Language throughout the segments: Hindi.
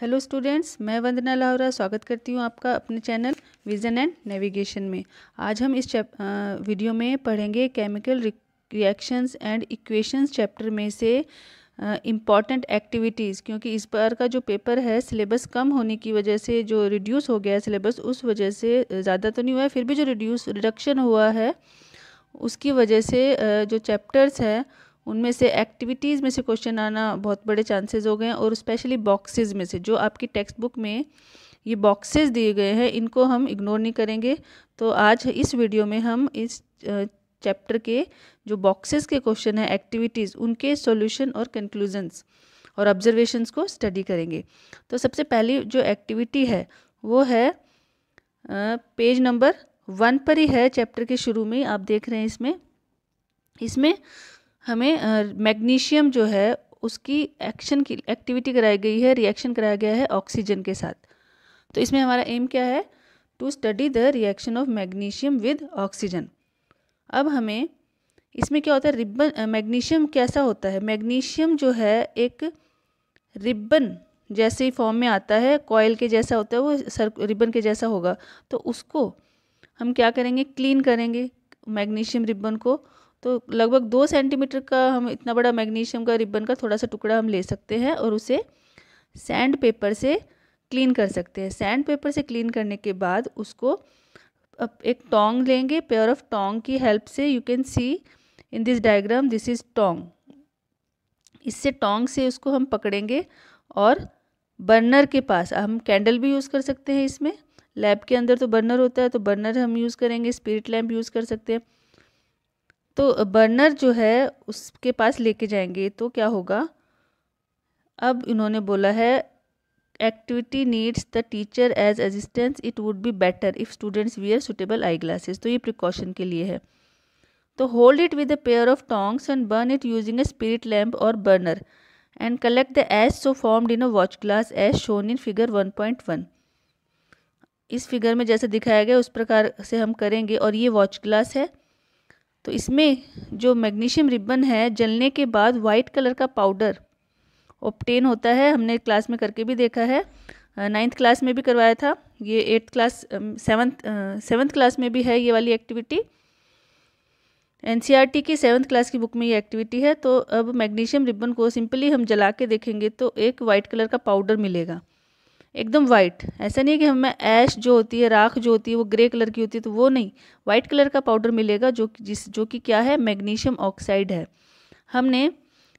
हेलो स्टूडेंट्स मैं वंदना लाहौरा स्वागत करती हूँ आपका अपने चैनल विजन एंड नेविगेशन में आज हम इस चैप वीडियो में पढ़ेंगे chemical reactions and equations chapter में से इम्पॉर्टेंट एक्टिविटीज़ क्योंकि इस बार का जो पेपर है सिलेबस कम होने की वजह से जो रिड्यूस हो गया है सिलेबस उस वजह से ज़्यादा तो नहीं हुआ है फिर भी जो रिड्यूस रिडक्शन हुआ है उसकी वजह से uh, जो चैप्टर्स हैं उनमें से एक्टिविटीज़ में से क्वेश्चन आना बहुत बड़े चांसेस हो गए हैं और स्पेशली बॉक्सेस में से जो आपकी टेक्स्ट बुक में ये बॉक्सेस दिए गए हैं इनको हम इग्नोर नहीं करेंगे तो आज इस वीडियो में हम इस चैप्टर के जो बॉक्सेस के क्वेश्चन हैं एक्टिविटीज़ उनके सॉल्यूशन और कंक्लूजन्स और ऑब्जर्वेशंस को स्टडी करेंगे तो सबसे पहली जो एक्टिविटी है वो है पेज नंबर वन पर ही है चैप्टर के शुरू में आप देख रहे हैं इसमें इसमें हमें मैग्नीशियम जो है उसकी एक्शन की एक्टिविटी कराई गई है रिएक्शन कराया गया है ऑक्सीजन के साथ तो इसमें हमारा एम क्या है to study the reaction of magnesium with oxygen अब हमें इसमें क्या होता है रिबन मैग्नीशियम कैसा होता है मैग्नीशियम जो है एक रिबन जैसे ही फॉर्म में आता है कॉयल के जैसा होता है वो सर रिबन के जैसा होगा तो उसको हम क्या करेंगे क्लीन करेंगे मैग्नीशियम रिबन को तो लगभग दो सेंटीमीटर का हम इतना बड़ा मैग्नीशियम का रिबन का थोड़ा सा टुकड़ा हम ले सकते हैं और उसे सैंड पेपर से क्लीन कर सकते हैं सैंड पेपर से क्लीन करने के बाद उसको अब एक टोंग लेंगे पेयर ऑफ टोंग की हेल्प से you can see in this diagram this is tong इससे टोंग से उसको हम पकड़ेंगे और बर्नर के पास हम कैंडल भी यूज़ कर सकते हैं इसमें लैब के अंदर तो बर्नर होता है तो बर्नर हम यूज़ करेंगे स्पिरिट लैम्प यूज़ कर सकते हैं तो बर्नर जो है उसके पास लेके जाएंगे तो क्या होगा अब इन्होंने बोला है activity needs the teacher's assistance it would be better if students wear suitable eye glasses तो ये प्रिकॉशन के लिए है तो hold it with a pair of tongs and burn it using a spirit lamp और burner and collect the ash so formed in a watch glass as shown in figure one point one इस फिगर में जैसे दिखाया गया उस प्रकार से हम करेंगे और ये वॉच ग्लास है तो इसमें जो मैग्नीशियम रिबन है जलने के बाद वाइट कलर का पाउडर ऑप्टेन होता है हमने क्लास में करके भी देखा है नाइन्थ क्लास में भी करवाया था ये eighth class seventh seventh class में भी है ये वाली एक्टिविटी एन e की सेवन्थ क्लास की बुक में ये एक्टिविटी है तो अब मैग्नीशियम रिबन को सिंपली हम जला के देखेंगे तो एक वाइट कलर का पाउडर मिलेगा एकदम वाइट ऐसा नहीं है कि हमें ऐश जो होती है राख जो होती है वो ग्रे कलर की होती है तो वो नहीं वाइट कलर का पाउडर मिलेगा जो जिस जो कि क्या है मैग्नीशियम ऑक्साइड है हमने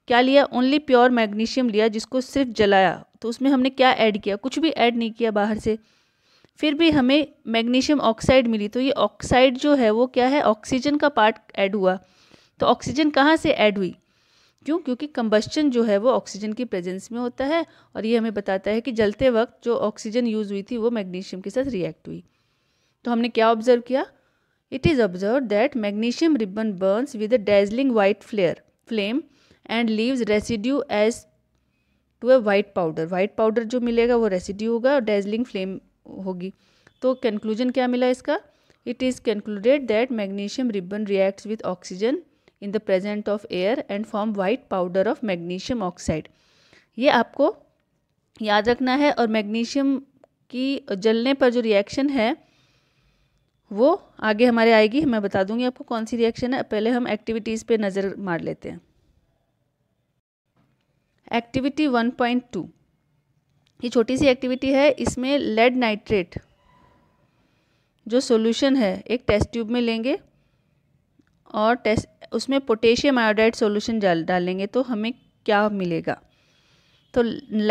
क्या लिया ओनली प्योर मैग्नीशियम लिया जिसको सिर्फ जलाया तो उसमें हमने क्या ऐड किया कुछ भी ऐड नहीं किया बाहर से फिर भी हमें मैग्नीशियम ऑक्साइड मिली तो ये ऑक्साइड जो है वो क्या है ऑक्सीजन का पार्ट ऐड हुआ तो ऑक्सीजन कहाँ से ऐड हुई क्यों क्योंकि कम्बस्चन जो है वो ऑक्सीजन की प्रेजेंस में होता है और ये हमें बताता है कि जलते वक्त जो ऑक्सीजन यूज़ हुई थी वो मैग्नीशियम के साथ रिएक्ट हुई तो हमने क्या ऑब्जर्व किया it is observe that magnesium ribbon burns with a dazzling white flare flame and leaves residue as to a white powder white powder जो मिलेगा वो रेसिड्यू होगा और डेजलिंग फ्लेम होगी तो कंक्लूजन क्या मिला इसका it is concluded that magnesium ribbon reacts with oxygen in the present of air and form white powder of magnesium oxide ये आपको याद रखना है और मैग्नीशियम की जलने पर जो रिएक्शन है वो आगे हमारे आएगी मैं बता दूंगी आपको कौन सी रिएक्शन है पहले हम एक्टिविटीज़ पे नज़र मार लेते हैं एक्टिविटी 1.2 ये छोटी सी एक्टिविटी है इसमें लेड नाइट्रेट जो सॉल्यूशन है एक टेस्ट ट्यूब में लेंगे और टेस्ट उसमें पोटेशियम आयोडाइड सोल्यूशन डाल डालेंगे तो हमें क्या मिलेगा तो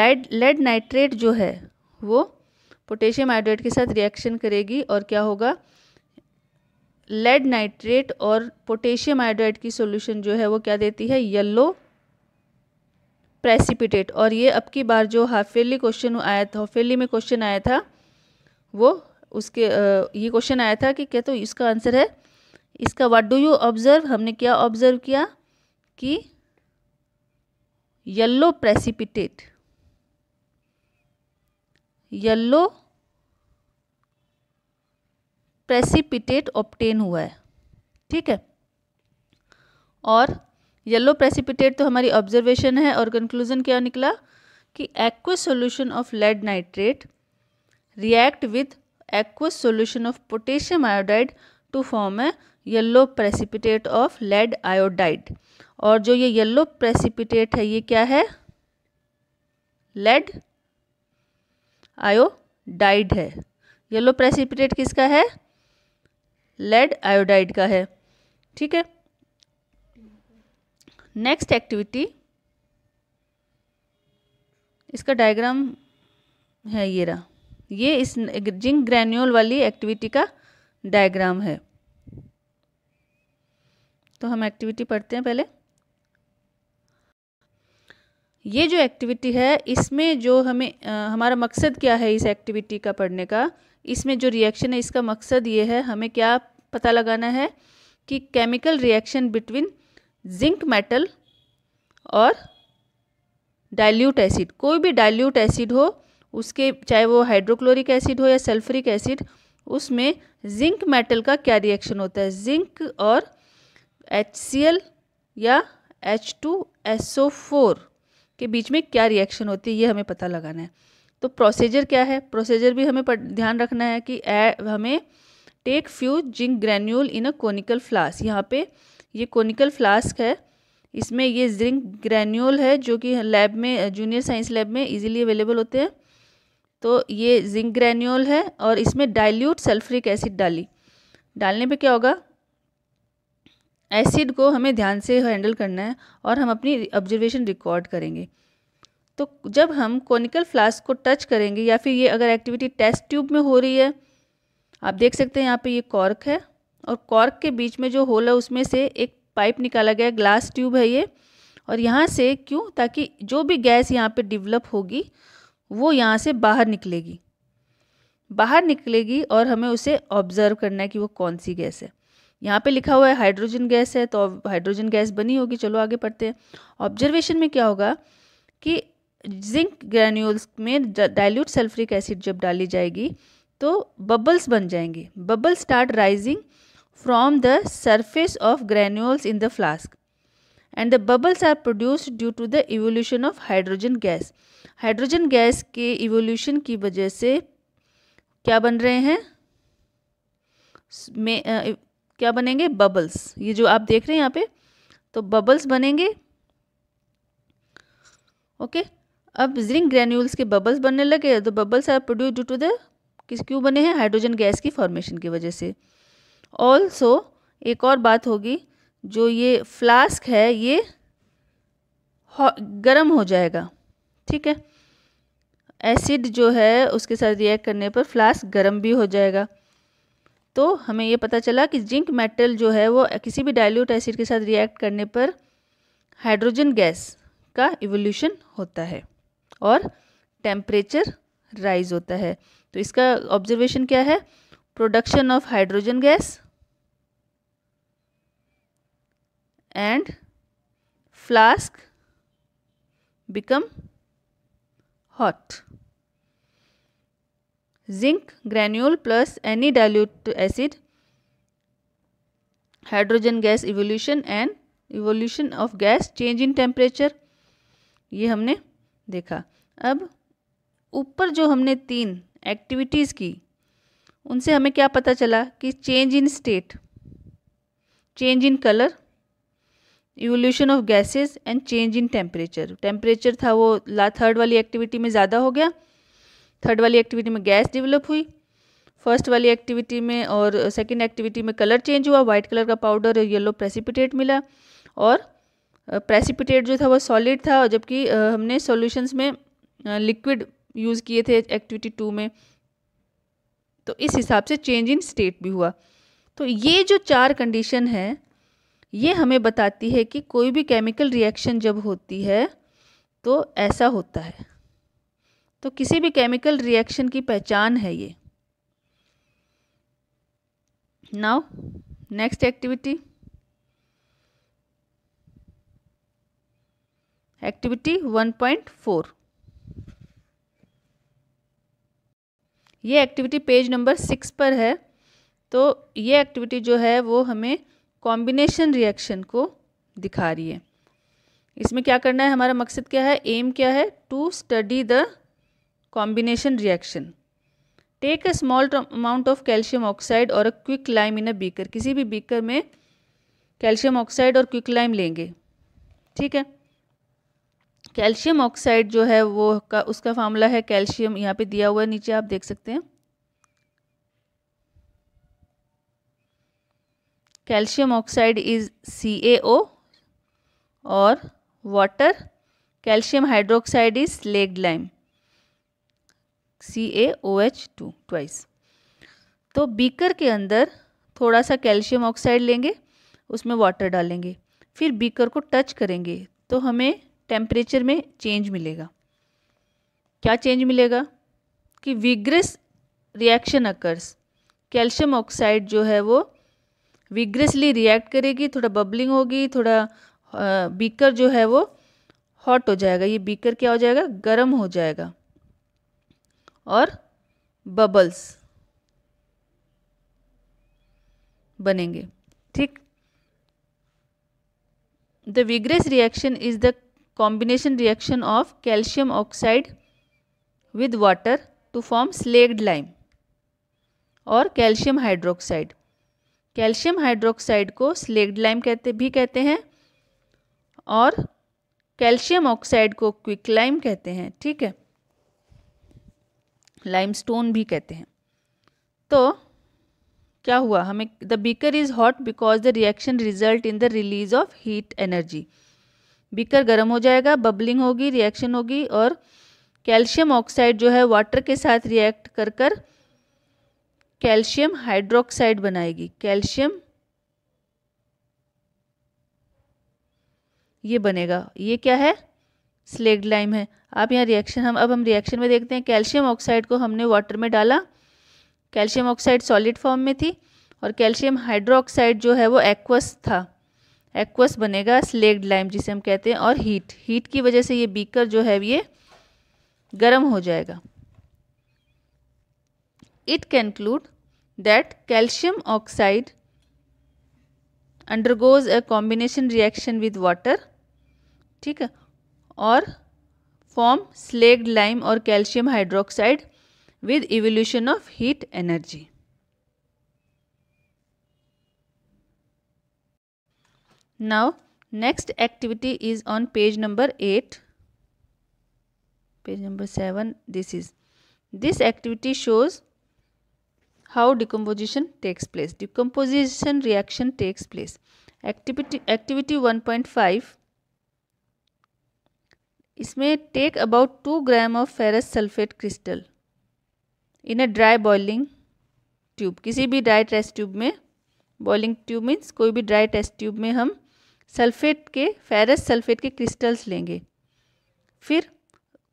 लेड लेड नाइट्रेट जो है वो पोटेशियम आयोडाइड के साथ रिएक्शन करेगी और क्या होगा लेड नाइट्रेट और पोटेशियम आयोडाइड की सोल्यूशन जो है वो क्या देती है येल्लो प्रेसिपिटेट और ये अब की बार जो हाफेली क्वेश्चन आया था हाफेली में क्वेश्चन आया था वो उसके ये क्वेश्चन आया था कि क्या तो इसका आंसर है इसका व्हाट डू यू ऑब्जर्व हमने क्या ऑब्जर्व किया कि yellow precipitate yellow precipitate obtained हुआ है ठीक है और येलो प्रेसिपिटेट तो हमारी ऑब्जर्वेशन है और कंक्लूजन क्या निकला कि aqueous solution of lead nitrate react with aqueous solution of potassium iodide to form a yellow precipitate of lead iodide और जो ये येल्लो प्रेसिपिटेट है ये क्या है लेड आयोडाइड है येलो प्रेसिपिटेट किसका है लेड आयोडाइड का है ठीक है नेक्स्ट एक्टिविटी इसका डायग्राम है ये रहा ये इस जिंक ग्रैन्यूल वाली एक्टिविटी का डायग्राम है तो हम एक्टिविटी पढ़ते हैं पहले ये जो एक्टिविटी है इसमें जो हमें आ, हमारा मकसद क्या है इस एक्टिविटी का पढ़ने का इसमें जो रिएक्शन है इसका मकसद ये है हमें क्या पता लगाना है कि chemical reaction between zinc metal और डाइल्यूट एसिड कोई भी डाइल्यूट एसिड हो उसके चाहे वो हाइड्रोक्लोरिक एसिड हो या सल्फ्रिक एसिड उसमें जिंक मेटल का क्या रिएक्शन होता है जिंक और एच सी एल या H two S O four के बीच में क्या रिएक्शन होती है ये हमें पता लगाना है तो प्रोसीजर क्या है प्रोसीजर भी हमें ध्यान रखना है कि ए, हमें take few zinc granule in a conical flask यहाँ पे ये कोनिकल फ्लास्क है इसमें ये जिंक ग्रेन्यूल है जो कि लैब में जूनियर साइंस लैब में इजीली अवेलेबल होते हैं तो ये जिंक ग्रेन्यूल है और इसमें डाइल्यूट सल्फ्रिक एसिड डाली डालने पे क्या होगा एसिड को हमें ध्यान से हैंडल करना है और हम अपनी ऑब्जर्वेशन रिकॉर्ड करेंगे तो जब हम कॉनिकल फ्लास्क को टच करेंगे या फिर ये अगर एक्टिविटी टेस्ट ट्यूब में हो रही है आप देख सकते हैं यहाँ पे ये कॉर्क है और कॉर्क के बीच में जो होल है उसमें से एक पाइप निकाला गया ग्लास ट्यूब है ये और यहाँ से क्यों ताकि जो भी गैस यहाँ पे डिवलप होगी वो यहाँ से बाहर निकलेगी बाहर निकलेगी और हमें उसे ऑब्ज़र्व करना है कि वो कौन सी गैस है यहाँ पे लिखा हुआ है हाइड्रोजन गैस है तो हाइड्रोजन गैस बनी होगी चलो आगे पढ़ते हैं ऑब्जर्वेशन में क्या होगा कि जिंक ग्रैन्यूल्स में डाइल्यूट सल्फ्रिक एसिड जब डाली जाएगी तो बबल्स बन जाएंगे bubble start rising from the surface of granules in the flask and the bubbles are produced due to the evolution of hydrogen gas hydrogen gas के इवोल्यूशन की वजह से क्या बन रहे हैं क्या बनेंगे बबल्स ये जो आप देख रहे हैं यहाँ पे तो बबल्स बनेंगे ओके अब जिंक ग्रेन्यूल्स के बबल्स बनने लगे तो bubbles are produce due to the किस क्यों बने हैं हाइड्रोजन गैस की फॉर्मेशन की वजह से ऑल्सो एक और बात होगी जो ये फ्लास्क है ये गर्म हो जाएगा ठीक है एसिड जो है उसके साथ रिएक्ट करने पर फ्लास्क गर्म भी हो जाएगा तो हमें ये पता चला कि जिंक मेटल जो है वो किसी भी डाइल्यूट एसिड के साथ रिएक्ट करने पर हाइड्रोजन गैस का इवोल्यूशन होता है और टेम्परेचर राइज होता है तो इसका ऑब्जर्वेशन क्या है production of hydrogen gas and flask become hot zinc granule plus any dilute acid hydrogen gas evolution and evolution of gas change in temperature ये हमने देखा अब ऊपर जो हमने तीन एक्टिविटीज़ की उनसे हमें क्या पता चला कि change in state change in colour evolution of gases and change in temperature temperature था वो ला थर्ड वाली एक्टिविटी में ज़्यादा हो गया थर्ड वाली एक्टिविटी में गैस डेवलप हुई फर्स्ट वाली एक्टिविटी में और सेकेंड एक्टिविटी में कलर चेंज हुआ वाइट कलर का पाउडर और येलो प्रेसिपिटेट मिला और प्रेसिपिटेट जो था वो सॉलिड था और जबकि हमने सॉल्यूशंस में लिक्विड यूज़ किए थे एक्टिविटी टू में तो इस हिसाब से चेंज इन स्टेट भी हुआ तो ये जो चार कंडीशन है ये हमें बताती है कि कोई भी केमिकल रिएक्शन जब होती है तो ऐसा होता है तो किसी भी केमिकल रिएक्शन की पहचान है ये नाउ नेक्स्ट एक्टिविटी एक्टिविटी 1.4 ये एक्टिविटी पेज नंबर सिक्स पर है तो ये एक्टिविटी जो है वो हमें कॉम्बिनेशन रिएक्शन को दिखा रही है इसमें क्या करना है हमारा मकसद क्या है एम क्या है to study the combination reaction take a small amount of calcium oxide और a quick lime in a beaker किसी भी बीकर में कैल्शियम ऑक्साइड और क्विक लाइम लेंगे ठीक है कैल्शियम ऑक्साइड जो है वो का उसका फार्मूला है कैल्शियम यहाँ पे दिया हुआ है नीचे आप देख सकते हैं calcium oxide is C A O और water calcium hydroxide is slaked lime C A O H two twice तो बीकर के अंदर थोड़ा सा कैल्शियम ऑक्साइड लेंगे उसमें वाटर डालेंगे फिर बीकर को टच करेंगे तो हमें टेम्परेचर में चेंज मिलेगा क्या चेंज मिलेगा कि vigorous reaction occurs calcium oxide जो है वो विग्रेसली रिएक्ट करेगी थोड़ा बबलिंग होगी थोड़ा बीकर जो है वो हॉट हो जाएगा ये बीकर क्या हो जाएगा गर्म हो जाएगा और बबल्स बनेंगे ठीक the vigorous reaction is the combination reaction of calcium oxide with water to form slaked lime और कैल्शियम हाइड्रोक्साइड कैल्शियम हाइड्रोक्साइड को स्लेग्ड लाइम कहते भी कहते हैं और कैल्शियम ऑक्साइड को क्विक लाइम कहते हैं ठीक है लाइमस्टोन भी कहते हैं तो क्या हुआ हमें the beaker is hot because the reaction result in the release of heat energy beaker गर्म हो जाएगा बबलिंग होगी रिएक्शन होगी और कैल्शियम ऑक्साइड जो है वाटर के साथ रिएक्ट कर कर कैल्शियम हाइड्रोक्साइड बनाएगी कैल्शियम ये बनेगा ये क्या है स्लेग्ड लाइम है आप यहाँ रिएक्शन हम अब हम रिएक्शन में देखते हैं कैल्शियम ऑक्साइड को हमने वाटर में डाला कैल्शियम ऑक्साइड सॉलिड फॉर्म में थी और कैल्शियम हाइड्रोक्साइड जो है वो एक्वस था एक्वस बनेगा स्लेग्ड लाइम जिसे हम कहते हैं और हीट हीट की वजह से ये बीकर जो है ये गर्म हो जाएगा it conclude that calcium oxide undergoes a combination reaction with water ठीक है और form slaked lime or calcium hydroxide with evolution of heat energy. Now next activity is on page number 8 page number 7 this is this activity shows how decomposition takes place decomposition reaction takes place activity activity 1.5 इसमें take about two gram of ferrous sulphate crystal in a dry boiling tube किसी भी ड्राई टेस्ट ट्यूब में बॉइलिंग ट्यूब मीन्स कोई भी ड्राई टेस्ट ट्यूब में हम सल्फेट के फेरस सल्फेट के क्रिस्टल्स लेंगे फिर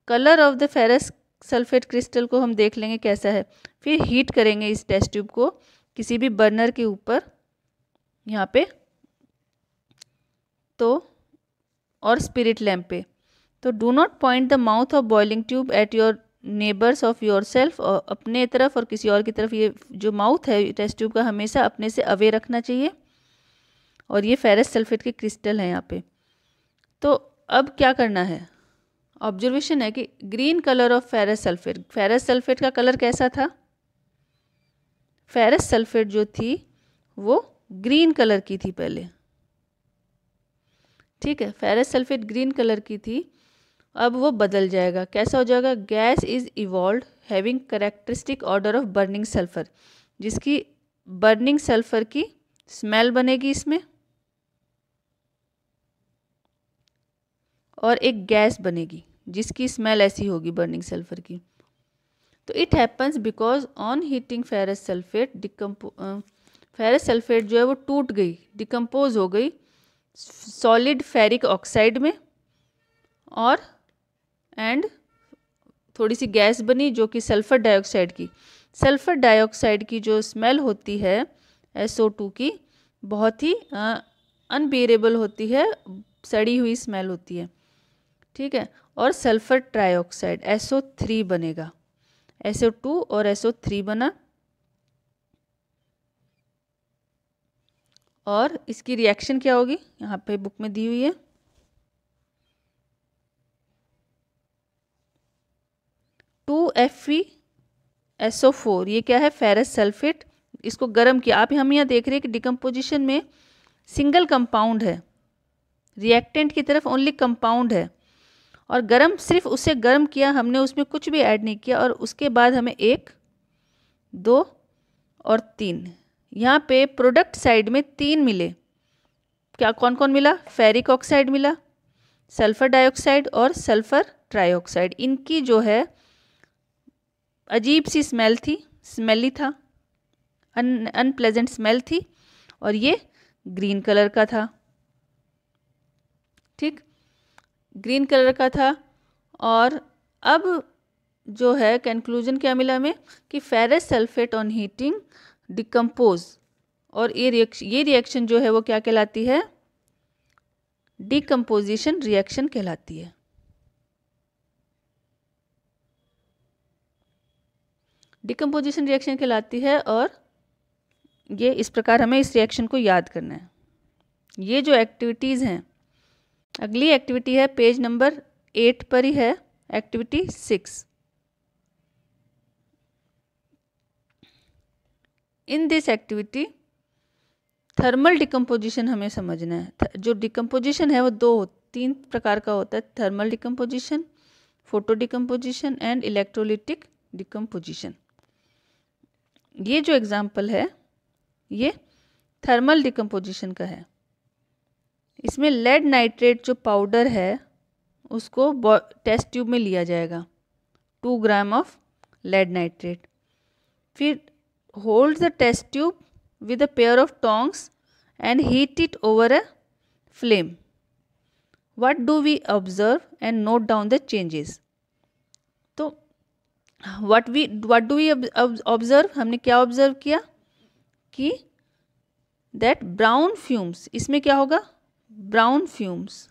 colour of the ferrous sulphate crystal को हम देख लेंगे कैसा है फिर हीट करेंगे इस टेस्ट ट्यूब को किसी भी बर्नर के ऊपर यहाँ पे तो और स्पिरिट लैम्प पे तो do not point the mouth of boiling tube at your neighbours of yourself अपने तरफ और किसी और की तरफ ये जो माउथ है टेस्ट ट्यूब का हमेशा अपने से अवे रखना चाहिए और ये फेरस सल्फेट के क्रिस्टल हैं यहाँ पे तो अब क्या करना है ऑब्जर्वेशन है कि green colour of ferrous sulphate ferrous sulphate का कलर कैसा था फेरस सल्फेट जो थी वो ग्रीन कलर की थी पहले ठीक है फेरस सल्फेट ग्रीन कलर की थी अब वो बदल जाएगा कैसा हो जाएगा gas is evolve having characteristic odour of burning sulphur जिसकी बर्निंग सल्फ़र की स्मेल बनेगी इसमें और एक गैस बनेगी जिसकी स्मेल ऐसी होगी बर्निंग सल्फ़र की तो it happens because on heating ferrous sulphate decompose ferrous sulphate जो है वो टूट गई डिकम्पोज हो गई सॉलिड फेरिक ऑक्साइड में और एंड थोड़ी सी गैस बनी जो कि सल्फ़र डाइऑक्साइड की सल्फ़र डाइऑक्साइड की जो स्मेल होती है एस ओ टू की बहुत ही अनबेरेबल होती है सड़ी हुई स्मेल होती है ठीक है और sulphur trioxide S O three बनेगा एस ओ टू और एस ओ थ्री बना और इसकी रिएक्शन क्या होगी यहाँ पे बुक में दी हुई है two F V S O four ये क्या है फेरस सल्फेट इसको गर्म किया आप हम यहाँ देख रहे हैं कि डिकम्पोजिशन में सिंगल कंपाउंड है रिएक्टेंट की तरफ ओनली कंपाउंड है और गर्म सिर्फ उसे गर्म किया हमने उसमें कुछ भी ऐड नहीं किया और उसके बाद हमें एक दो और तीन यहाँ पे प्रोडक्ट साइड में तीन मिले क्या कौन कौन मिला फेरिक ऑक्साइड मिला सल्फ़र डाइऑक्साइड और सल्फ़र ट्राईऑक्साइड इनकी जो है अजीब सी स्मेल थी स्मेली था अन अनप्लेजेंट स्मेल थी और ये ग्रीन कलर का था ठीक ग्रीन कलर का था और अब जो है कंक्लूजन क्या मिला हमें कि ferrous sulphate on heating decompose और ये रिएक्शन ये रिएक्शन जो है वो क्या कहलाती है डिकम्पोजिशन रिएक्शन कहलाती है डिकम्पोजिशन रिएक्शन कहलाती है और ये इस प्रकार हमें इस रिएक्शन को याद करना है ये जो एक्टिविटीज़ हैं अगली एक्टिविटी है पेज नंबर एट पर ही है activity six in this activity thermal decomposition हमें समझना है जो डिकम्पोजिशन है वो दो तीन प्रकार का होता है thermal decomposition photo decomposition and electrolytic decomposition ये जो एग्ज़ाम्पल है ये थर्मल डिकम्पोजिशन का है इसमें लेड नाइट्रेट जो पाउडर है उसको टेस्ट ट्यूब में लिया जाएगा two gram of lead nitrate फिर hold the test tube with a pair of tongs and heat it over a flame what do we observe and note down the changes what we what do we observe हमने क्या ऑब्जर्व किया कि दैट ब्राउन फ्यूम्स इसमें क्या होगा ब्राउन फ्यूम्स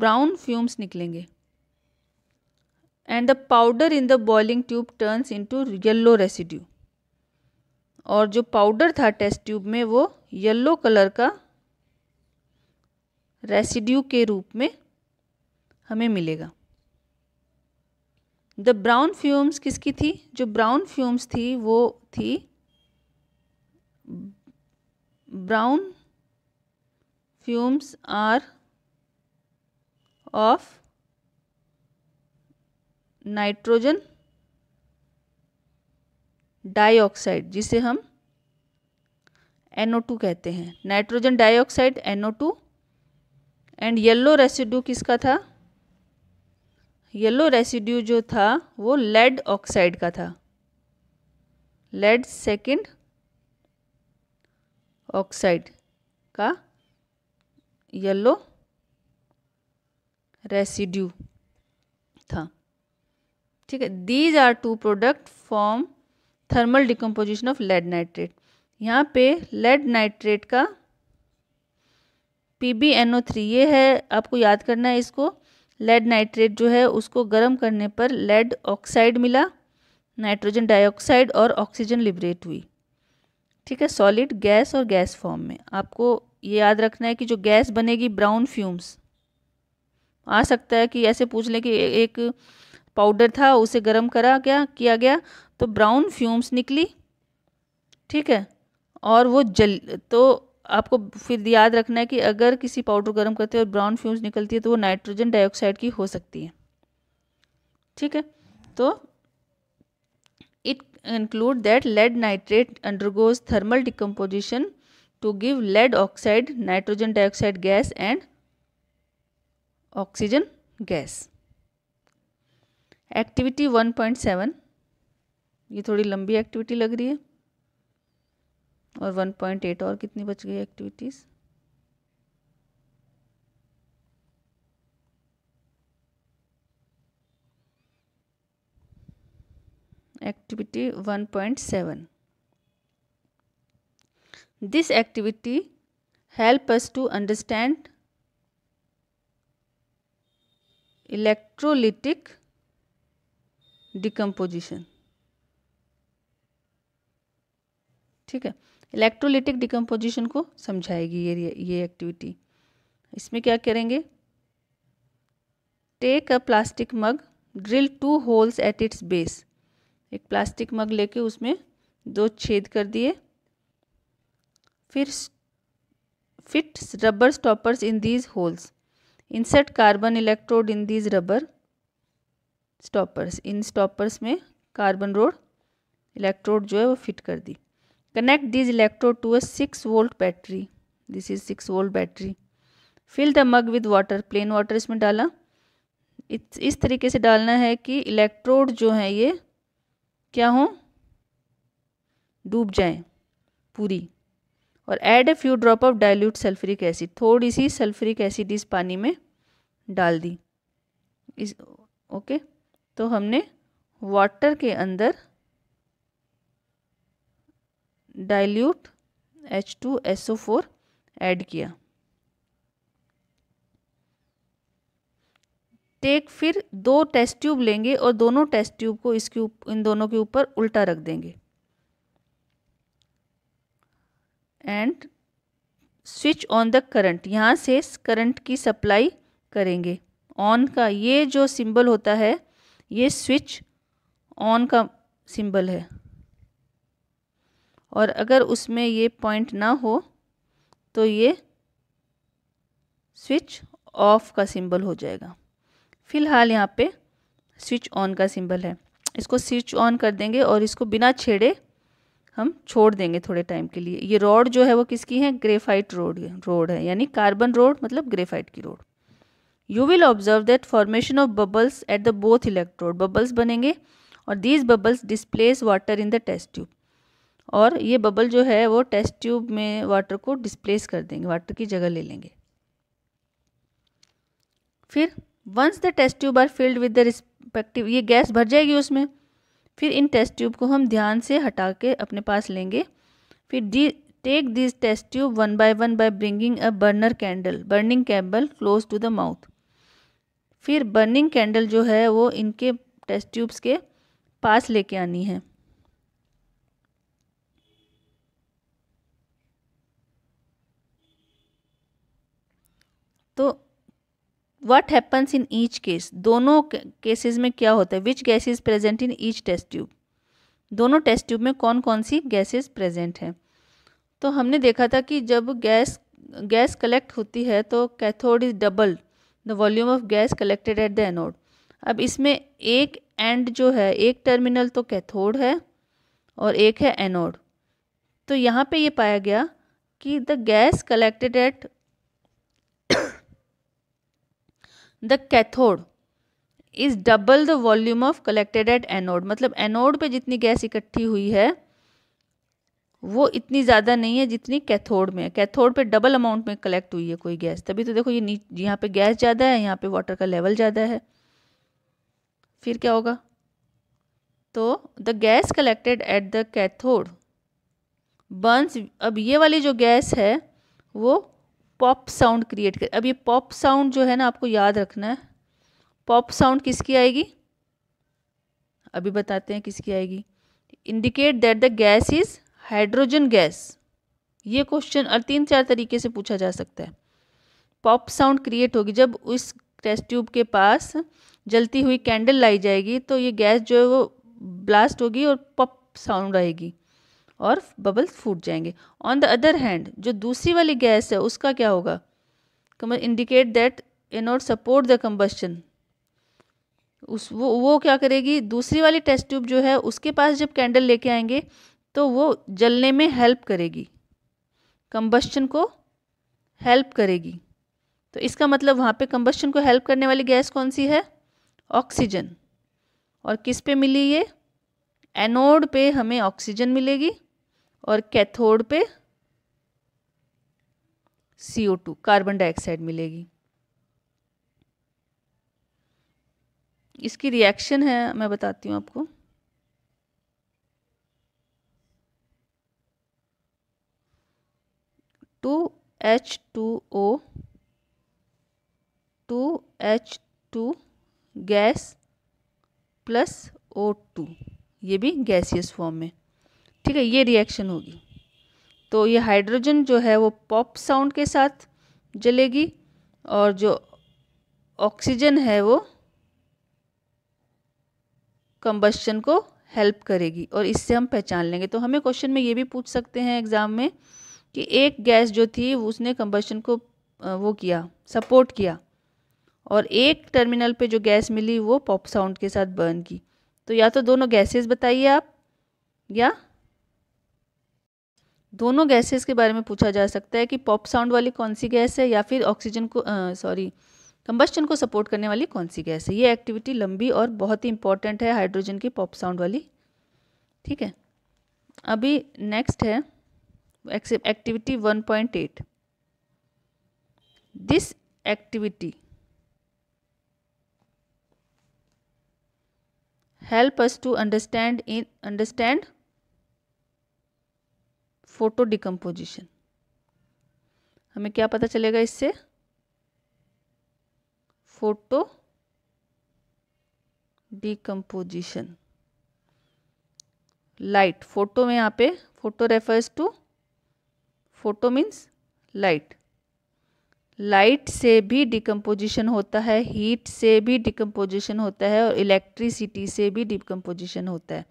ब्राउन फ्यूम्स निकलेंगे and the powder in the boiling tube turns into yellow residue और जो पाउडर था टेस्ट ट्यूब में वो येलो कलर का रेसिड्यू के रूप में हमें मिलेगा द ब्राउन फ्यूम्स किसकी थी जो ब्राउन फ्यूम्स थी वो थी brown fumes are of nitrogen dioxide जिसे हम NO2 कहते हैं nitrogen dioxide NO2 and yellow residue किसका था येलो रेसिड्यू जो था वो लेड ऑक्साइड का था लेड सेकंड ऑक्साइड का येलो रेसिड्यू था ठीक है these are two product form thermal decomposition of lead nitrate यहाँ पे लेड नाइट्रेट का P B N O three ये है आपको याद करना है इसको लेड नाइट्रेट जो है उसको गर्म करने पर लेड ऑक्साइड मिला नाइट्रोजन डाइऑक्साइड और ऑक्सीजन लिबरेट हुई ठीक है सॉलिड गैस और गैस फॉर्म में आपको ये याद रखना है कि जो गैस बनेगी ब्राउन फ्यूम्स आ सकता है कि ऐसे पूछ लें कि एक पाउडर था उसे गर्म करा क्या किया गया तो ब्राउन फ्यूम्स निकली ठीक है और वो जल तो आपको फिर याद रखना है कि अगर किसी पाउडर गर्म करते हैं और ब्राउन फ्यूम्स निकलती है तो वो नाइट्रोजन डाइऑक्साइड की हो सकती है ठीक है तो it include that lead nitrate undergoes thermal decomposition to give lead oxide nitrogen dioxide gas and oxygen gas activity 1.7 ये थोड़ी लंबी एक्टिविटी लग रही है और वन पॉइंट एट और कितनी बच गई activities activity one point seven this activity help us to understand electrolytic decomposition ठीक है इलेक्ट्रोलिटिक डिकम्पोजिशन को समझाएगी ये ये एक्टिविटी इसमें क्या करेंगे take a plastic mug drill two holes at its base एक प्लास्टिक मग लेके उसमें दो छेद कर दिए फिर fit rubber stoppers in these holes insert carbon electrode in these rubber stoppers in stoppers में कार्बन रोड इलेक्ट्रोड जो है वो फिट कर दी connect these electrode to a six volt battery this is six volt battery fill the mug with water plain water इसमें डाला इस तरीके से डालना है कि इलेक्ट्रोड जो है ये क्या हो डूब जाए पूरी और add a few drop of dilute sulphuric acid थोड़ी सी सल्फ्रिक एसिड इस पानी में डाल दी इस ओके तो हमने वाटर के अंदर dilute H two S O four add किया टेक फिर दो टेस्ट ट्यूब लेंगे और दोनों टेस्ट ट्यूब को इसके इन दोनों के ऊपर उल्टा रख देंगे and switch on the current यहाँ से करंट की सप्लाई करेंगे ऑन का ये जो सिंबल होता है ये स्विच ऑन का सिंबल है और अगर उसमें ये पॉइंट ना हो तो ये स्विच ऑफ का सिंबल हो जाएगा फ़िलहाल यहाँ पे स्विच ऑन का सिंबल है इसको स्विच ऑन कर देंगे और इसको बिना छेड़े हम छोड़ देंगे थोड़े टाइम के लिए ये रोड जो है वो किसकी है ग्रेफाइट रोड रोड है यानी कार्बन रोड मतलब ग्रेफाइट की rod you will observe that formation of bubbles at the both electrode bubbles बनेंगे और these bubbles displace water in the test tube और ये बबल जो है वो टेस्ट ट्यूब में वाटर को डिस्प्लेस कर देंगे वाटर की जगह ले लेंगे फिर once the test tube are filled with the respective ये गैस भर जाएगी उसमें फिर इन टेस्ट ट्यूब को हम ध्यान से हटा के अपने पास लेंगे फिर डी take this test tube one by one by bringing a burner candle burning candle close to the mouth फिर बर्निंग कैंडल जो है वो इनके टेस्ट ट्यूब्स के पास लेके आनी है what happens in each case दोनों केसेस में क्या होता है which gas is present in each test tube दोनों टेस्ट ट्यूब में कौन कौन सी गैसेज प्रेजेंट हैं तो हमने देखा था कि जब गैस गैस कलेक्ट होती है तो cathode is double the volume of gas collected at the anode अब इसमें एक एंड जो है एक टर्मिनल तो कैथोड है और एक है एनोड तो यहाँ पे ये पाया गया कि the gas collected at the cathode is double the volume of collected at anode मतलब एनोड पे जितनी गैस इकट्ठी हुई है वो इतनी ज़्यादा नहीं है जितनी कैथोड में है कैथोड पे डबल अमाउंट में कलेक्ट हुई है कोई गैस तभी तो देखो ये यहाँ पे गैस ज़्यादा है यहाँ पे वाटर का लेवल ज़्यादा है फिर क्या होगा तो the gas collected at the cathode burns अब ये वाली जो गैस है वो पॉप साउंड क्रिएट कर अब ये पॉप साउंड जो है ना आपको याद रखना है पॉप साउंड किसकी आएगी अभी बताते हैं किसकी आएगी indicate that the gas is hydrogen gas ये क्वेश्चन और तीन चार तरीके से पूछा जा सकता है पॉप साउंड क्रिएट होगी जब उस टेस्ट ट्यूब के पास जलती हुई कैंडल लाई जाएगी तो ये गैस जो है वो ब्लास्ट होगी और पॉप साउंड आएगी और बबल्स फूट जाएंगे ऑन द अदर हैंड जो दूसरी वाली गैस है उसका क्या होगा कम indicate that a not support the combustion उस वो वो क्या करेगी दूसरी वाली टेस्ट ट्यूब जो है उसके पास जब कैंडल लेके आएंगे तो वो जलने में हेल्प करेगी कम्बस्टन को हेल्प करेगी तो इसका मतलब वहाँ पे कम्बस्टन को हेल्प करने वाली गैस कौन सी है ऑक्सीजन और किस पे मिली ये एनोड पे हमें ऑक्सीजन मिलेगी और कैथोड पे C O two carbon dioxide मिलेगी इसकी रिएक्शन है मैं बताती हूँ आपको two H two O two H two gas plus O two ये भी गैसियस फॉर्म में ठीक है ये रिएक्शन होगी तो ये हाइड्रोजन जो है वो पॉप साउंड के साथ जलेगी और जो ऑक्सीजन है वो कंबस्शन को हेल्प करेगी और इससे हम पहचान लेंगे तो हमें क्वेश्चन में ये भी पूछ सकते हैं एग्ज़ाम में कि एक गैस जो थी उसने कंबस्शन को वो किया सपोर्ट किया और एक टर्मिनल पे जो गैस मिली वो पॉप साउंड के साथ बर्न की तो या तो दोनों गैसेस बताइए आप या दोनों गैसेस के बारे में पूछा जा सकता है कि पॉप साउंड वाली कौन सी गैस है या फिर ऑक्सीजन को सॉरी कंबस्टन को सपोर्ट करने वाली कौन सी गैस है ये एक्टिविटी लंबी और बहुत ही इंपॉर्टेंट है हाइड्रोजन की पॉप साउंड वाली ठीक है अभी नेक्स्ट है activity one point eight this activity help us to understand in understand photo decomposition हमें क्या पता चलेगा इससे फोटो डिकम्पोजिशन लाइट फोटो में यहाँ पे photo refers to photo means light light से भी डिकम्पोजिशन होता है हीट से भी डिकम्पोजिशन होता है और इलेक्ट्रिसिटी से भी डिकम्पोजिशन होता है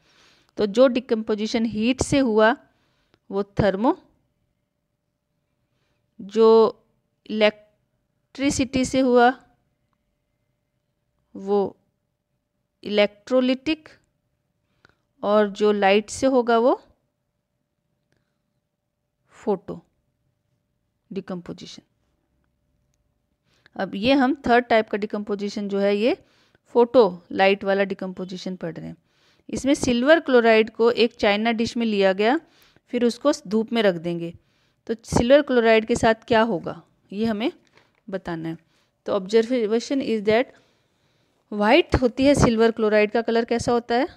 तो जो डिकम्पोजिशन हीट से हुआ वो थर्मो जो इलेक्ट्रिसिटी से हुआ वो इलेक्ट्रोलिटिक और जो लाइट से होगा वो फोटो डिकम्पोजिशन अब ये हम थर्ड टाइप का डिकम्पोजिशन जो है ये फोटो लाइट वाला डिकम्पोजिशन पढ़ रहे हैं इसमें सिल्वर क्लोराइड को एक चाइना डिश में लिया गया फिर उसको धूप में रख देंगे तो सिल्वर क्लोराइड के साथ क्या होगा ये हमें बताना है तो ऑब्जर्वेशन इज दैट वाइट होती है सिल्वर क्लोराइड का कलर कैसा होता है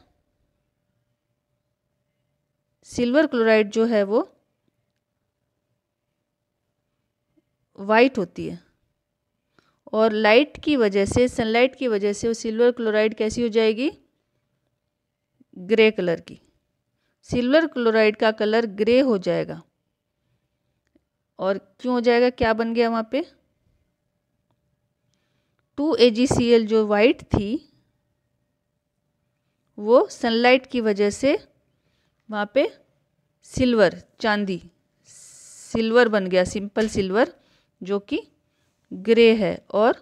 सिल्वर क्लोराइड जो है वो वाइट होती है और लाइट की वजह से सनलाइट की वजह से वो सिल्वर क्लोराइड कैसी हो जाएगी ग्रे कलर की सिल्वर क्लोराइड का कलर ग्रे हो जाएगा और क्यों हो जाएगा क्या बन गया वहाँ पे टू ए जो वाइट थी वो सनलाइट की वजह से वहाँ पे सिल्वर चांदी सिल्वर बन गया सिंपल सिल्वर जो कि ग्रे है और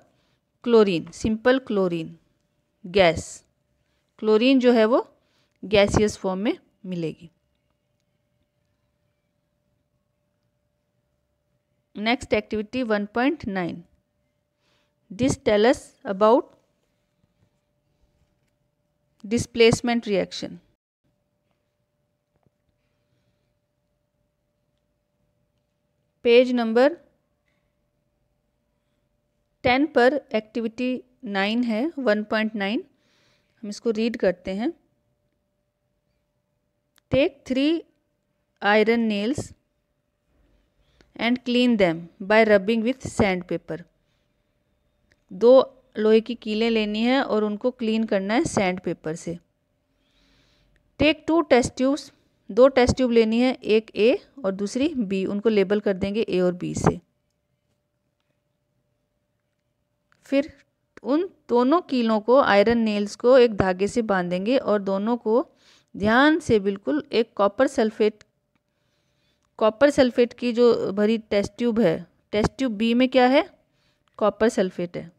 chlorine simple chlorine gas chlorine जो है वो गैसियस फॉर्म में मिलेगी next activity 1.9 this tells about displacement reaction page number ten पर एक्टिविटी नाइन है वन पॉइंट नाइन हम इसको रीड करते हैं Take three iron nails and clean them by rubbing with sandpaper. दो लोहे की कीलें लेनी है और उनको क्लीन करना है सैंड पेपर से टेक टू टेस्ट ट्यूब्स दो टेस्ट ट्यूब लेनी है एक ए और दूसरी बी उनको लेबल कर देंगे ए और बी से फिर उन दोनों कीलों को आयरन नेल्स को एक धागे से बांधेंगे और दोनों को ध्यान से बिल्कुल एक कॉपर सल्फेट कॉपर सल्फेट की जो भरी टेस्ट ट्यूब है टेस्ट ट्यूब बी में क्या है कॉपर सल्फेट है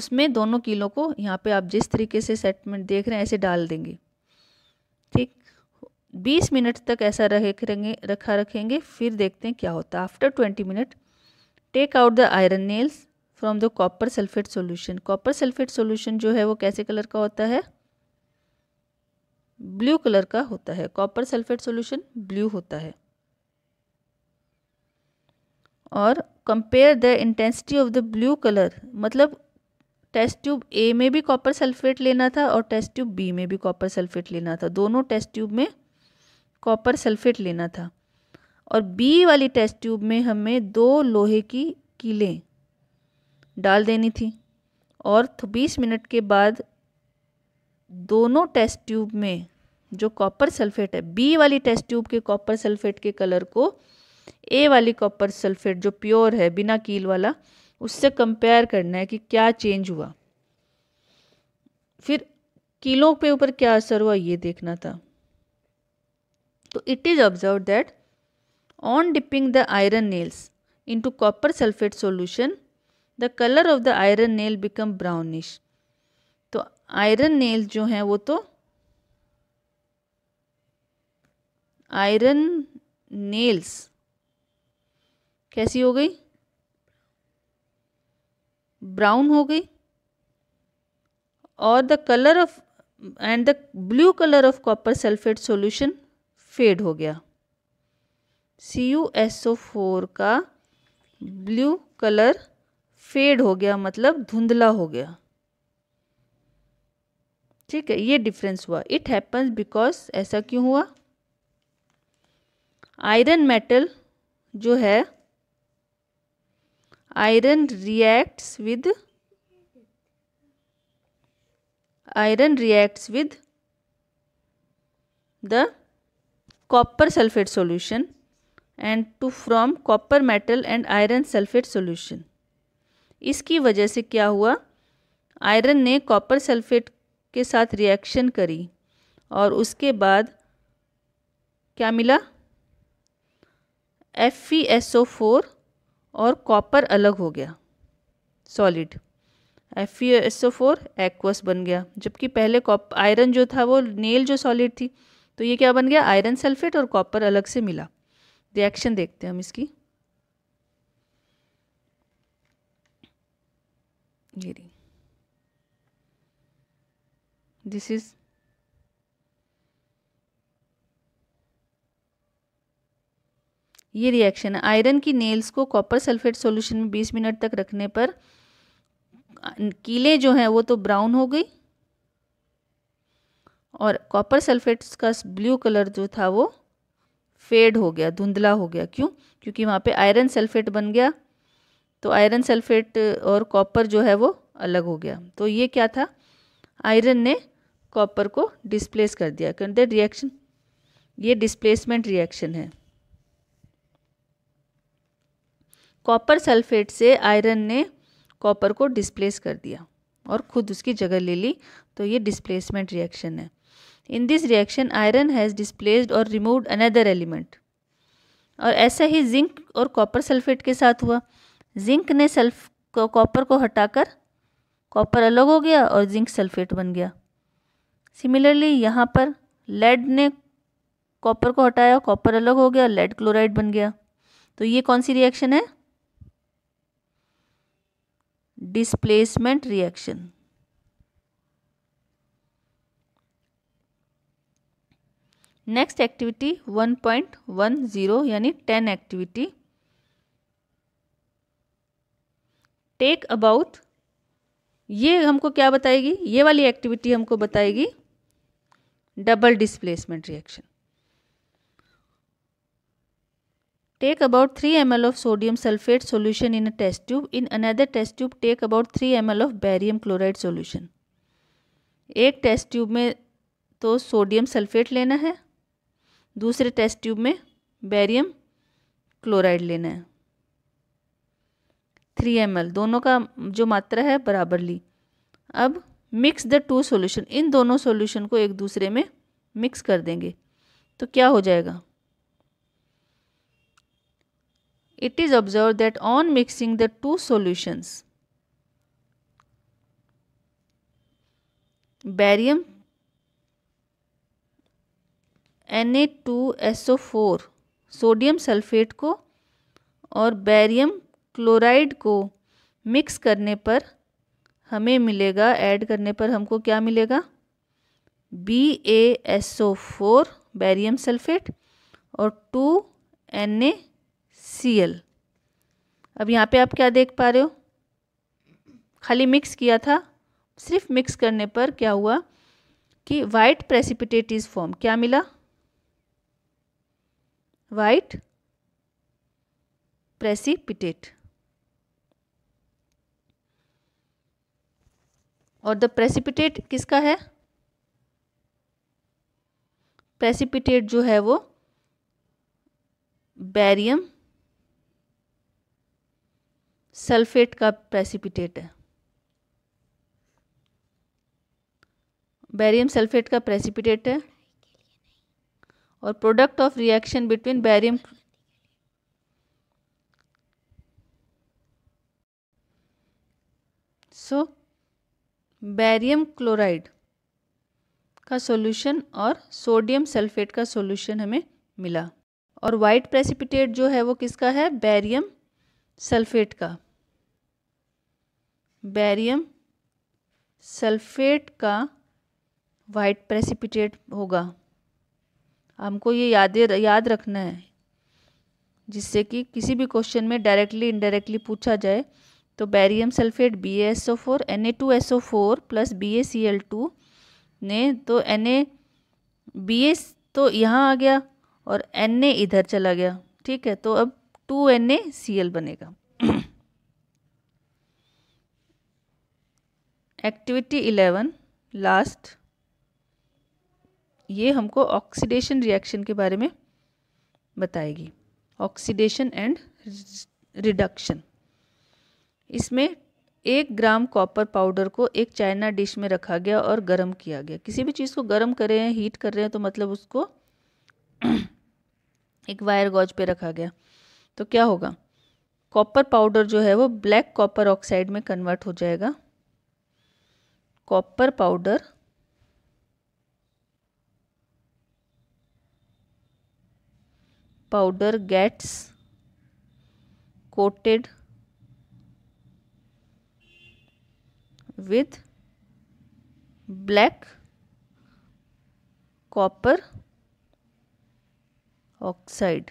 उसमें दोनों कीलों को यहाँ पे आप जिस तरीके से सेटमेंट देख रहे हैं ऐसे डाल देंगे ठीक बीस मिनट तक ऐसा करेंगे रखा रखेंगे फिर देखते हैं क्या होता है after twenty minute take out the iron nails from the copper sulphate solution copper sulphate solution जो है वो कैसे कलर का होता है ब्लू कलर का होता है कॉपर सल्फेट सॉल्यूशन ब्लू होता है और compare the intensity of the blue colour मतलब टेस्ट ट्यूब ए में भी कॉपर सल्फेट लेना था और टेस्ट ट्यूब बी में भी कॉपर सल्फेट लेना था दोनों टेस्ट ट्यूब में कॉपर सल्फेट लेना था और बी वाली टेस्ट ट्यूब में हमें दो लोहे की कीलें डाल देनी थी और बीस मिनट के बाद दोनों टेस्ट ट्यूब में जो कॉपर सल्फेट है बी वाली टेस्ट ट्यूब के कॉपर सल्फेट के कलर को ए वाली कॉपर सल्फेट जो प्योर है बिना कील वाला उससे कंपेयर करना है कि क्या चेंज हुआ फिर कीलों पे ऊपर क्या असर हुआ ये देखना था तो it is observe that on dipping the iron nails into copper sulphate solution the colour of the iron nail become brownish तो आयरन नेल जो हैं वो तो आयरन नेल्स कैसी हो गई ब्राउन हो गई और the colour of and the blue colour of copper sulphate solution fade हो गया C U S O four का ब्लू कलर फेड हो गया मतलब धुंधला हो गया ठीक है ये डिफरेंस हुआ इट हैपन्स बिकॉज ऐसा क्यों हुआ आयरन मेटल जो है iron reacts with iron reacts with the copper sulphate solution and to from copper metal and iron sulphate solution इसकी वजह से क्या हुआ आयरन ने कॉपर सल्फेट के साथ रिएक्शन करी और उसके बाद क्या मिला फोर e और कॉपर अलग हो गया सॉलिड फोर एक्वस बन गया जबकि पहले कॉप आयरन जो था वो नेल जो सॉलिड थी तो ये क्या बन गया आयरन सल्फेट और कॉपर अलग से मिला रिएक्शन देखते हैं हम इसकी ये दिस इज ये रिएक्शन है आयरन की नेल्स को कॉपर सल्फेट सॉल्यूशन में 20 मिनट तक रखने पर अं, कीले जो हैं वो तो ब्राउन हो गई और कॉपर सल्फेट का ब्लू कलर जो था वो फेड हो गया धुंधला हो गया क्यों क्योंकि वहाँ पे आयरन सल्फेट बन गया तो आयरन सल्फेट और कॉपर जो है वो अलग हो गया तो ये क्या था आयरन ने कॉपर को डिस्प्लेस कर दिया क्यों दैट रिएक्शन ये डिस्प्लेसमेंट रिएक्शन है कॉपर सल्फेट से आयरन ने कॉपर को डिस्प्लेस कर दिया और खुद उसकी जगह ले ली तो ये डिस्प्लेसमेंट रिएक्शन है in this reaction iron has displaced और रिमूव्ड अनदर एलिमेंट और ऐसा ही जिंक और कॉपर सल्फेट के साथ हुआ जिंक ने सल्फ को कॉपर को हटाकर कॉपर अलग हो गया और जिंक सल्फेट बन गया सिमिलरली यहाँ पर लेड ने कॉपर को हटाया कॉपर अलग हो गया लेड क्लोराइड बन गया तो ये कौन सी रिएक्शन है डिस्प्लेसमेंट रिएक्शन नेक्स्ट एक्टिविटी 1.10 यानी 10 एक्टिविटी टेक अबाउट ये हमको क्या बताएगी ये वाली एक्टिविटी हमको बताएगी double displacement reaction take about three M L of sodium sulphate solution in a test tube in another test tube take about three M L of barium chloride solution एक टेस्ट ट्यूब में तो सोडियम सल्फेट लेना है दूसरे टेस्ट ट्यूब में बैरियम क्लोराइड लेना है थ्री एम दोनों का जो मात्रा है बराबर ली अब मिक्स द टू सॉल्यूशन इन दोनों सॉल्यूशन को एक दूसरे में मिक्स कर देंगे तो क्या हो जाएगा it is observe on mixing the two solutions barium N A two S O four sodium sulphate को और बैरियम क्लोराइड को मिक्स करने पर हमें मिलेगा ऐड करने पर हमको क्या मिलेगा B A S O four barium sulphate और two N A C L अब यहाँ पे आप क्या देख पा रहे हो खाली मिक्स किया था सिर्फ मिक्स करने पर क्या हुआ कि वाइट प्रेसिपिटेट इज फॉर्म क्या मिला वाइट प्रेसिपिटेट और द प्रेसिपिटेट किसका है प्रेसिपिटेट जो है वो बैरियम सल्फेट का प्रेसिपिटेट है बैरियम सल्फेट का प्रेसिपिटेट है और product of reaction between barium so so, barium chloride का सॉल्यूशन और सोडियम सल्फेट का सॉल्यूशन हमें मिला और वाइट प्रेसिपिटेट जो है वो किसका है बैरियम सल्फेट का बैरियम सल्फेट का वाइट प्रेसिपिटेट होगा हमको ये याद याद रखना है जिससे कि किसी भी क्वेश्चन में डायरेक्टली इनडायरेक्टली पूछा जाए तो barium sulphate B S O four N A two S O four plus B A C L two ने तो एन ए बी एस तो यहाँ आ गया और एन ए इधर चला गया ठीक है तो अब two N A C L बनेगा एक्टिविटी इलेवन लास्ट ये हमको ऑक्सीडेशन रिएक्शन के बारे में बताएगी ऑक्सीडेशन एंड रिडक्शन इसमें एक ग्राम कॉपर पाउडर को एक चाइना डिश में रखा गया और गर्म किया गया किसी भी चीज़ को गर्म कर रहे हैं हीट कर रहे हैं तो मतलब उसको एक वायर गॉज पे रखा गया तो क्या होगा कॉपर पाउडर जो है वो ब्लैक कॉपर ऑक्साइड में कन्वर्ट हो जाएगा copper powder powder gets coated with black copper oxide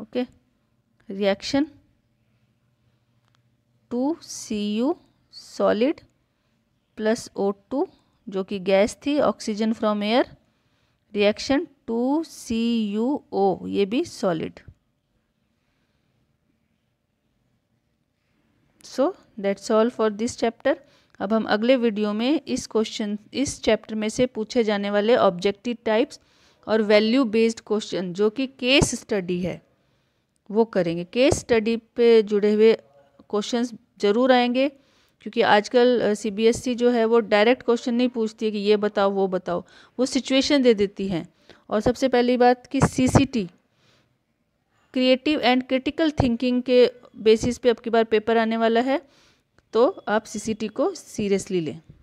okay reaction two C U solid plus O two जो कि गैस थी oxygen from air reaction two C U O ये भी solid so that's all for this chapter अब हम अगले वीडियो में इस क्वेश्चन इस चैप्टर में से पूछे जाने वाले ऑब्जेक्टिव टाइप्स और वैल्यू बेस्ड क्वेश्चन जो कि केस स्टडी है वो करेंगे केस स्टडी पे जुड़े हुए क्वेश्चंस ज़रूर आएंगे क्योंकि आजकल सीबीएसई e जो है वो डायरेक्ट क्वेश्चन नहीं पूछती है कि ये बताओ वो बताओ वो सिचुएशन दे देती हैं और सबसे पहली बात कि C creative and critical thinking के बेसिस पे अब की बार पेपर आने वाला है तो आप सीसीटी को सीरियसली लें